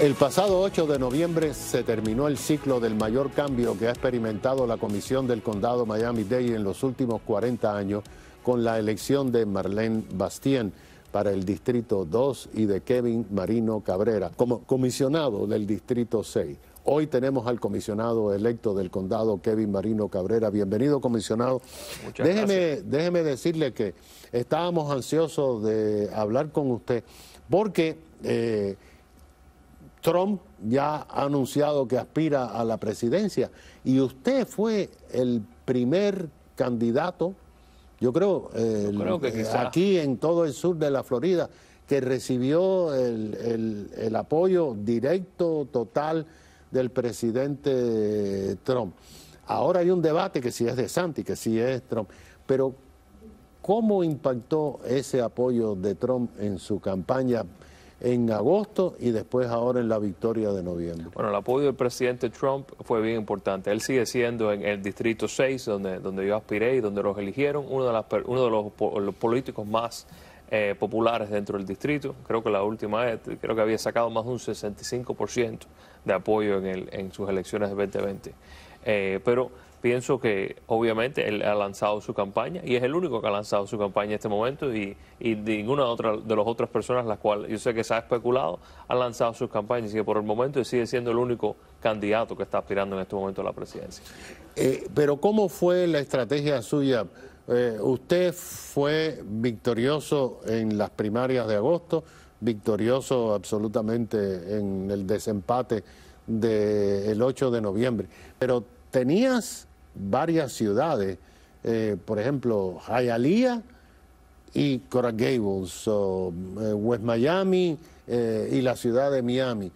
El pasado 8 de noviembre se terminó el ciclo del mayor cambio que ha experimentado la Comisión del Condado Miami-Dade en los últimos 40 años con la elección de Marlene Bastien para el Distrito 2 y de Kevin Marino Cabrera como comisionado del Distrito 6. Hoy tenemos al comisionado electo del condado, Kevin Marino Cabrera. Bienvenido, comisionado. Muchas déjeme, gracias. déjeme decirle que estábamos ansiosos de hablar con usted porque... Eh, Trump ya ha anunciado que aspira a la presidencia y usted fue el primer candidato, yo creo, que eh, aquí en todo el sur de la Florida, que recibió el, el apoyo directo, total del presidente Trump. Ahora hay un debate que si es de Santi, que si es Trump, pero ¿cómo impactó ese apoyo de Trump en su campaña? en agosto y después ahora en la victoria de noviembre. Bueno, el apoyo del presidente Trump fue bien importante. Él sigue siendo en el Distrito 6, donde, donde yo aspiré y donde los eligieron, uno de, las, uno de los, políticos más eh, populares dentro del distrito. Creo que la última vez, creo que había sacado más de un 65% de apoyo en, el, en sus elecciones de 2020. Eh, pero pienso que obviamente él ha lanzado su campaña y es el único que ha lanzado su campaña en este momento y, y ninguna otra de las otras personas, las cuales yo sé que se ha especulado, ha lanzado sus campañas y que por el momento sigue siendo el único candidato que está aspirando en este momento a la presidencia. Eh, pero ¿cómo fue la estrategia suya? Eh, usted fue victorioso en las primarias de agosto, victorioso absolutamente en el desempate del de 8 de noviembre, pero tenías varias ciudades, eh, por ejemplo, Hialeah y Coral Gables, eh, West Miami eh, y la ciudad de Miami.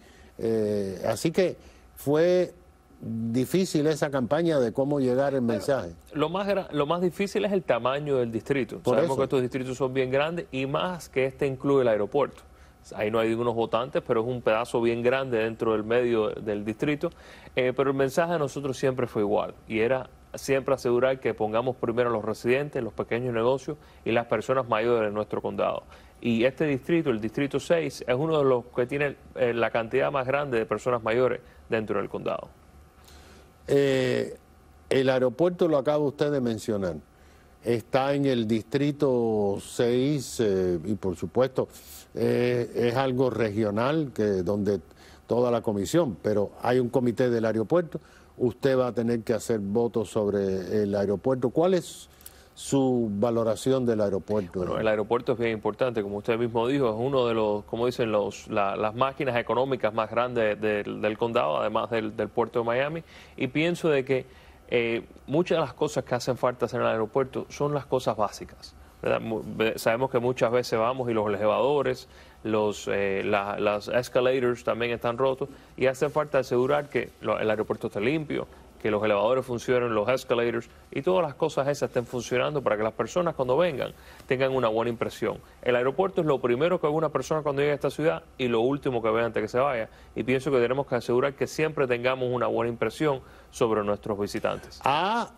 así que fue difícil esa campaña de cómo llegar el mensaje. lo más, lo más difícil es el tamaño del distrito. Sabemos que estos distritos son bien grandes y más que este incluye el aeropuerto ahí no hay unos votantes, pero es un pedazo bien grande dentro del medio del distrito. Eh, pero el mensaje de nosotros siempre fue igual y era siempre asegurar que pongamos primero a los residentes, los pequeños negocios y las personas mayores de nuestro condado. Y este distrito, el distrito 6, es uno de los que tiene eh, la cantidad más grande de personas mayores dentro del condado. Eh, el aeropuerto lo acaba usted de mencionar está en el distrito 6 eh, y por supuesto eh, es algo regional que donde toda la comisión, pero hay un comité del aeropuerto, usted va a tener que hacer votos sobre el aeropuerto. ¿Cuál es su valoración del aeropuerto? el aeropuerto es bien importante, como usted mismo dijo, es uno de los, como dicen, los, las máquinas económicas más grandes del, condado, además del, del puerto de Miami, y pienso de que eh, muchas de las cosas que hacen falta en el aeropuerto son las cosas básicas. Sabemos que muchas veces vamos y los elevadores, los, eh, las escalators también están rotos y hace falta asegurar que el aeropuerto esté limpio, que los elevadores funcionen, los escalators y todas las cosas esas estén funcionando para que las personas cuando vengan tengan una buena impresión. El aeropuerto es lo primero que ve una persona cuando llega a esta ciudad y lo último que ve antes que se vaya. Y pienso que tenemos que asegurar que siempre tengamos una buena impresión sobre nuestros visitantes. Ah,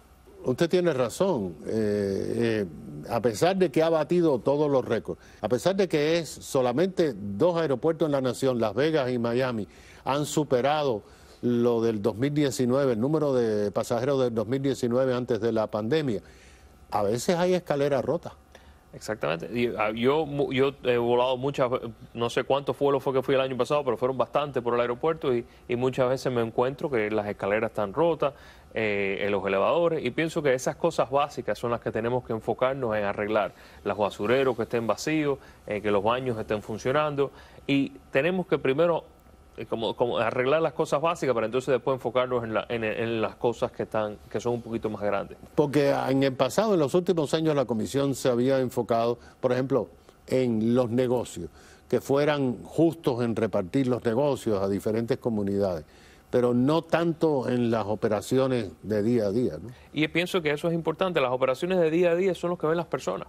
usted tiene razón. Eh, eh, a pesar de que ha batido todos los récords, a pesar de que es solamente dos aeropuertos en la nación, Las Vegas y Miami, han superado lo del 2019, el número de pasajeros del 2019 antes de la pandemia. A veces hay escaleras rotas. Exactamente. Ah, yo, yo he volado muchas, no sé cuántos vuelos fue que fui el año pasado, pero fueron bastante por el aeropuerto y, muchas veces me encuentro que las escaleras están rotas, eh, los elevadores, y pienso que esas cosas básicas son las que tenemos que enfocarnos en arreglar. Los basureros que estén vacíos, eh, que los baños estén funcionando, y tenemos que primero eh, como, como arreglar las cosas básicas para entonces después enfocarnos en, las cosas que, están, que son un poquito más grandes. Porque en el pasado, en los últimos años, la comisión se había enfocado, por ejemplo, en los negocios, que fueran justos en repartir los negocios a diferentes comunidades pero no tanto en las operaciones de día a día. Y pienso que eso es importante, las operaciones de día a día son los que ven las personas.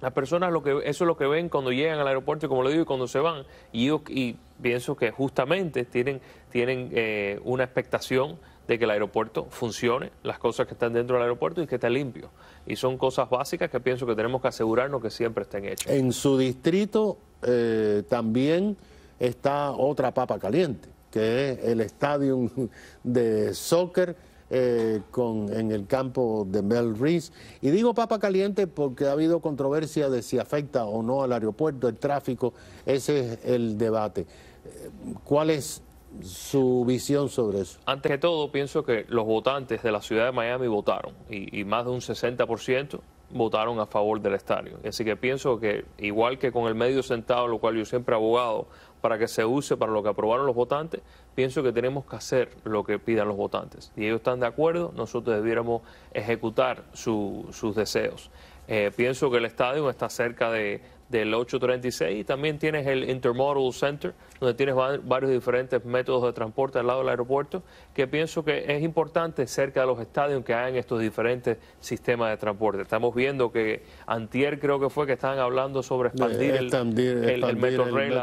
Las personas lo que eso es lo que ven cuando llegan al aeropuerto como lo digo y cuando se van y, yo, y pienso que justamente tienen tienen eh, una expectación de que el aeropuerto funcione, las cosas que están dentro del aeropuerto y que esté limpio. Y son cosas básicas que pienso que tenemos que asegurarnos que siempre estén hechas. En su distrito eh, también está otra papa caliente, que es el estadio de soccer eh, con, en el campo de Mel Reese. Y digo papa caliente porque ha habido controversia de si afecta o no al aeropuerto, el tráfico, ese es el debate. Eh, ¿Cuál es su visión sobre eso? Antes que todo, pienso que los votantes de la ciudad de Miami votaron y, y más de un 60% votaron a favor del estadio. Así que pienso que, igual que con el medio sentado, lo cual yo siempre he abogado para que se use para lo que aprobaron los votantes, pienso que tenemos que hacer lo que pidan los votantes. Y ellos están de acuerdo, nosotros debiéramos ejecutar sus deseos. Eh, pienso que el estadio está cerca de, del 836. También tienes el Intermodal Center, donde tienes varios diferentes métodos de transporte al lado del aeropuerto, que pienso que es importante cerca de los estadios que hayan estos diferentes sistemas de transporte. Estamos viendo que antier creo que fue que estaban hablando sobre expandir, el, Metro el,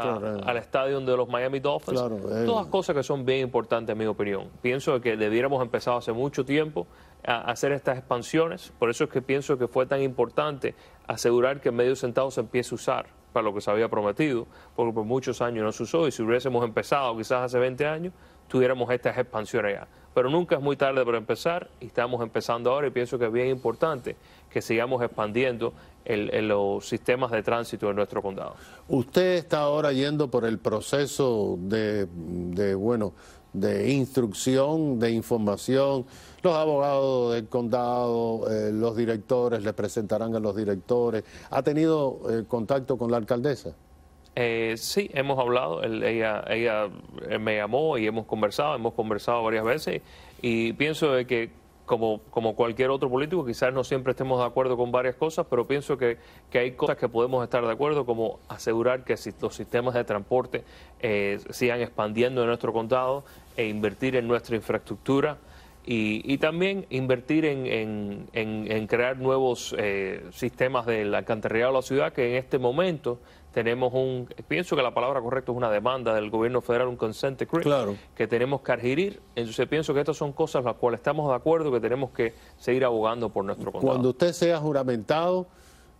al estadio de los Miami Dolphins. Todas cosas que son bien importantes, en mi opinión. Pienso que debiéramos empezar hace mucho tiempo hacer estas expansiones. Por eso es que pienso que fue tan importante asegurar que medio centavo se empiece a usar para lo que se había prometido, porque por muchos años no se usó y si hubiésemos empezado quizás hace 20 años, tuviéramos estas expansiones ya. Pero nunca es muy tarde para empezar y estamos empezando ahora y pienso que es bien importante que sigamos expandiendo los sistemas de tránsito en nuestro condado. Usted está ahora yendo por el proceso de, de bueno, de instrucción, de información. Los abogados del condado, eh, los directores, le presentarán a los directores. ¿Ha tenido eh, contacto con la alcaldesa? Eh, sí, hemos hablado, ella, ella eh, me llamó y hemos conversado, hemos conversado varias veces y pienso de que como, como cualquier otro político, quizás no siempre estemos de acuerdo con varias cosas, pero pienso que, que hay cosas que podemos estar de acuerdo, como asegurar que los sistemas de transporte eh, sigan expandiendo en nuestro condado e invertir en nuestra infraestructura. Y, y, también invertir en, en, en, crear nuevos eh, sistemas la alcantarillado de la ciudad que en este momento tenemos un, pienso que la palabra correcta es una demanda del gobierno federal, un consent decree, que tenemos que adquirir. Entonces pienso que estas son cosas las cuales estamos de acuerdo que tenemos que seguir abogando por nuestro condado. Cuando usted sea juramentado,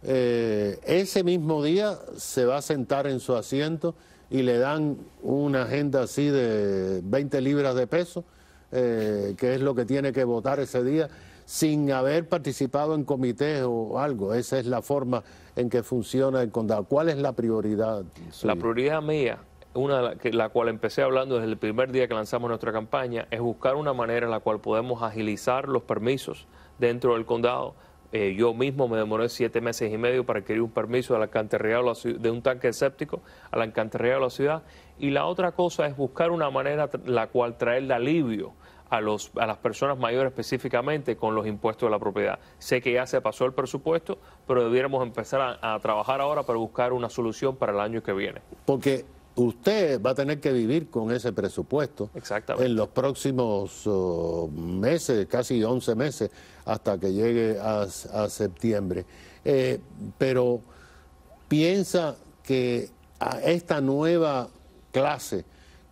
eh, ese mismo día se va a sentar en su asiento y le dan una agenda así de 20 libras de peso, eh, que es lo que tiene que votar ese día sin haber participado en comités o algo. Esa es la forma en que funciona el condado. ¿Cuál es la prioridad? La prioridad mía, una la, cual empecé hablando desde el primer día que lanzamos nuestra campaña, es buscar una manera en la cual podemos agilizar los permisos dentro del condado. Eh, yo mismo me demoré siete meses y medio para adquirir un permiso la alcantarillado de un tanque séptico la alcantarillado de la ciudad. Y la otra cosa es buscar una manera la cual traer alivio a, los, a las personas mayores específicamente con los impuestos de la propiedad. Sé que ya se pasó el presupuesto, pero debiéramos empezar a, trabajar ahora para buscar una solución para el año que viene. Porque usted va a tener que vivir con ese presupuesto en los próximos oh, meses, casi 11 meses, hasta que llegue a, septiembre. Eh, pero piensa que esta nueva clase,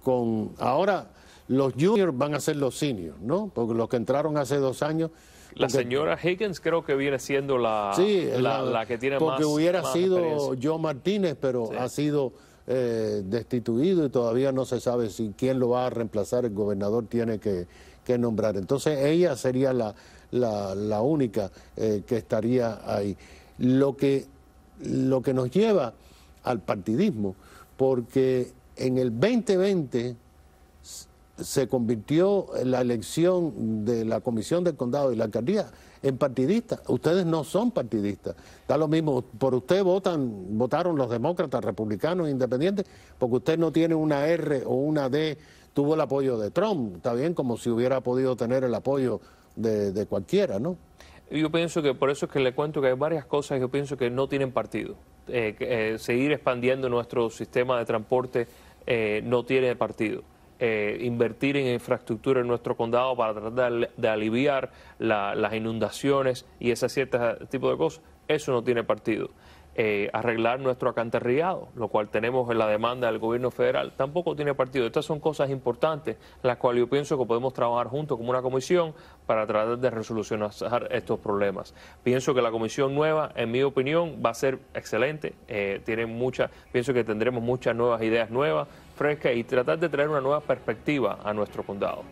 con ahora los juniors van a ser los seniors, ¿no? Porque los que entraron hace dos años. La señora Higgins creo que viene siendo la, la, que tiene más. Porque hubiera sido Joe Martínez, pero ha sido eh, destituido y todavía no se sabe si quién lo va a reemplazar. El gobernador tiene que, nombrar. Entonces ella sería la, única eh, que estaría ahí. Lo que, lo que nos lleva al partidismo, porque en el 2020 se convirtió la elección de la comisión del condado y la alcaldía en partidista. Ustedes no son partidistas. Da lo mismo, por usted votan, votaron los demócratas, republicanos, independientes, porque usted no tiene una R o una D, tuvo el apoyo de Trump, está bien, como si hubiera podido tener el apoyo de, cualquiera, ¿no? Yo pienso que por eso es que le cuento que hay varias cosas que yo pienso que no tienen partido. Eh, eh, seguir expandiendo nuestro sistema de transporte eh, no tiene partido. Eh, invertir en infraestructura en nuestro condado para tratar de, aliviar las inundaciones y ese cierto tipo de cosas, eso no tiene partido. Eh, arreglar nuestro acantarriado, lo cual tenemos en la demanda del gobierno federal, tampoco tiene partido. Estas son cosas importantes, las cuales yo pienso que podemos trabajar juntos como una comisión para tratar de resolucionar estos problemas. Pienso que la comisión nueva, en mi opinión, va a ser excelente. Eh, tiene mucha, pienso que tendremos muchas nuevas ideas nuevas fresca y tratar de traer una nueva perspectiva a nuestro condado.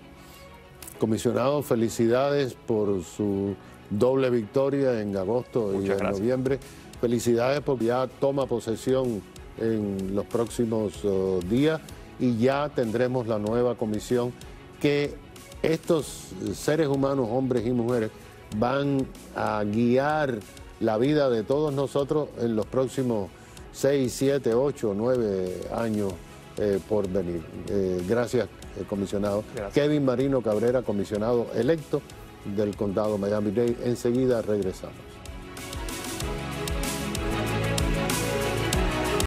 Comisionado, felicidades por su doble victoria en agosto y en noviembre. Felicidades porque ya toma posesión en los próximos oh, días y ya tendremos la nueva comisión que estos seres humanos, hombres y mujeres, van a guiar la vida de todos nosotros en los próximos 6, 7, 8, 9 años eh, por venir. Eh, gracias, eh, comisionado. Kevin Marino Cabrera, comisionado electo del condado Miami-Dade. Enseguida regresamos.